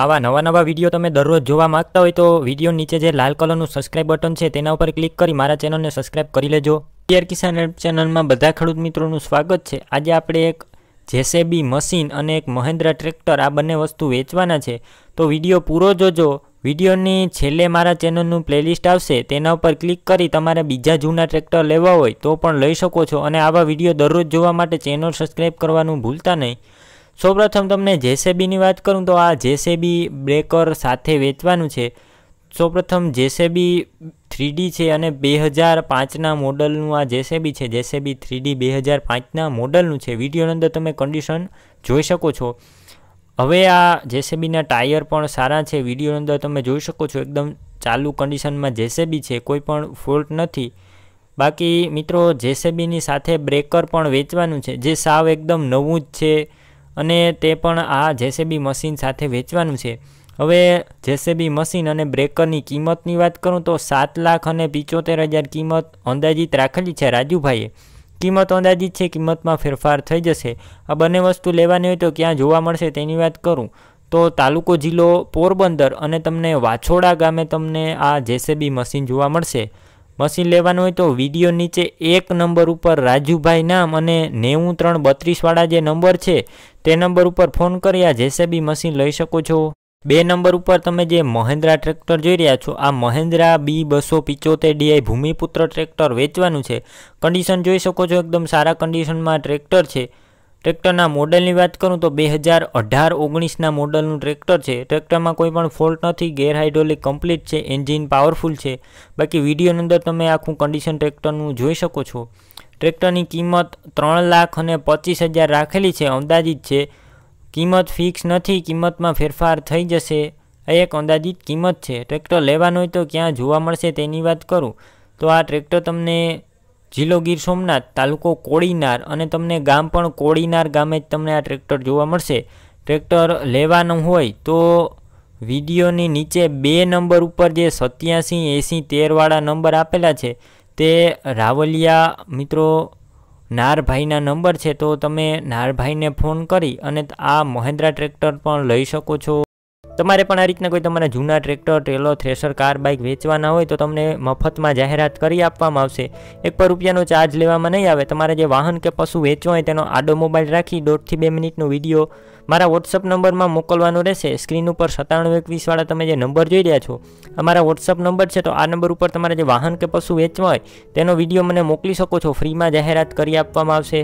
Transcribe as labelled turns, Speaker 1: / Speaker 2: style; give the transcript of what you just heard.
Speaker 1: આવા નવા નવા વિડીયો તમે દરરોજ જોવા માંગતા હોય તો વિડીયો નીચે જે લાલ કલરનું સબસ્ક્રાઇબ બટન છે તેના ઉપર ક્લિક કરી મારા ચેનલને સબસ્ક્રાઇબ કરી લેજો પીઆર કિસાન હેલ્પ ચેનલમાં બધા ખેડૂત મિત્રોનું સ્વાગત છે આજે આપણે એક જેસેબી મશીન અને એક મહેન્દ્રા ટ્રેક્ટર આ બંને વસ્તુ વેચવાના છે તો વિડીયો પૂરો જોજો વિડીયોની છેલ્લે મારા ચેનલનું પ્લેલિસ્ટ આવશે તેના ઉપર ક્લિક કરી તમારે બીજા જૂના ટ્રેક્ટર લેવા હોય તો પણ લઈ શકો છો અને આવા વિડીયો દરરોજ જોવા માટે ચેનલ સબસ્ક્રાઈબ કરવાનું ભૂલતા નહીં સૌપ્રથમ તમને જેસેબીની વાત કરું તો આ જેસેબી બ્રેકર સાથે વેચવાનું છે સૌપ્રથમ જેસેબી થ્રીડી છે અને બે હજાર પાંચના મોડલનું આ જેસેબી છે જેસેબી થ્રીડી બે હજાર પાંચના મોડલનું છે વિડીયોની અંદર તમે કન્ડિશન જોઈ શકો છો હવે આ જેસેબીના ટાયર પણ સારા છે વિડીયોની અંદર તમે જોઈ શકો છો એકદમ ચાલુ કન્ડિશનમાં જેસેબી છે કોઈ પણ ફોલ્ટ નથી બાકી મિત્રો જેસેબીની સાથે બ્રેકર પણ વેચવાનું છે જે સાવ એકદમ નવું જ છે અને તે પણ આ જેસીબી મશીન સાથે વેચવાનું છે હવે જેસીબી મશીન અને બ્રેકરની કિંમતની વાત કરું તો સાત લાખ અને પિંચોતેર હજાર કિંમત અંદાજિત રાખેલી છે રાજુભાઈએ કિંમત અંદાજિત છે કિંમતમાં ફેરફાર થઈ જશે આ બંને વસ્તુ લેવાની હોય તો ક્યાં જોવા મળશે તેની વાત કરું તો તાલુકો જિલ્લો પોરબંદર અને તમને વાછોડા ગામે તમને આ જેસીબી મશીન જોવા મળશે મશીન લેવાનું હોય તો વિડીયો નીચે એક નંબર ઉપર રાજુભાઈ નામ અને નેવું ત્રણ બત્રીસવાળા જે નંબર છે તે નંબર ઉપર ફોન કરી આ જેસેબી મશીન લઈ શકો છો બે નંબર ઉપર તમે જે મહેન્દ્રા ટ્રેક્ટર જોઈ રહ્યા છો આ મહેન્દ્રા બી બસો પિચોતેર ડીઆઈ ભૂમિપુત્ર ટ્રેક્ટર વેચવાનું છે કન્ડિશન જોઈ શકો છો એકદમ સારા કન્ડિશનમાં ટ્રેક્ટર છે ટ્રેક્ટરના મોડલની વાત કરું તો બે હજાર અઢાર ઓગણીસના મોડલનું ટ્રેક્ટર છે ટ્રેક્ટરમાં કોઈ પણ ફોલ્ટ નથી ગેર હાઇડ્રોલિક કમ્પ્લીટ છે એન્જિન પાવરફુલ છે બાકી વિડીયોની અંદર તમે આખું કન્ડિશન ટ્રેક્ટરનું જોઈ શકો છો ટ્રેક્ટરની કિંમત ત્રણ લાખ અને પચીસ હજાર રાખેલી છે અંદાજિત છે કિંમત ફિક્સ નથી કિંમતમાં ફેરફાર થઈ જશે એ એક અંદાજિત કિંમત છે ટ્રેક્ટર લેવાનું હોય તો ક્યાં જોવા મળશે તેની વાત કરું તો આ ટ્રેક્ટર તમને જિલ્લો ગીર સોમનાથ તાલુકો કોળીનાર અને તમને ગામ પણ કોળીનાર ગામે જ તમને આ ટ્રેક્ટર જોવા મળશે ટ્રેક્ટર લેવાનું હોય તો વિડીયોની નીચે બે નંબર ઉપર જે સત્યાસી એંસી તેરવાળા નંબર આપેલા છે તે રાવલિયા મિત્રો નારભાઈના નંબર છે તો તમે નારભાઈને ફોન કરી અને આ મહેન્દ્રા ટ્રેક્ટર પણ લઈ શકો છો તમારે પણ આ રીતના કોઈ તમારા જૂના tractor trolley thresher car bike વેચવાના હોય તો તમને મફતમાં જાહેરાત કરી આપવામાં આવશે એક પર રૂપિયાનો ચાર્જ લેવામાં નહીં આવે તમારે જે વાહન કે પશુ વેચવા હોય તેનો આડો મોબાઈલ રાખી દોઢથી બે મિનિટનો વિડીયો મારા વોટ્સઅપ નંબરમાં મોકલવાનો રહેશે સ્ક્રીન ઉપર સત્તાણું એકવીસવાળા તમે જે નંબર જોઈ રહ્યા છો અમારા વોટ્સઅપ નંબર છે તો આ નંબર ઉપર તમારે જે વાહન કે પશુ વેચવા હોય તેનો વિડીયો મને મોકલી શકો છો ફ્રીમાં જાહેરાત કરી આપવામાં આવશે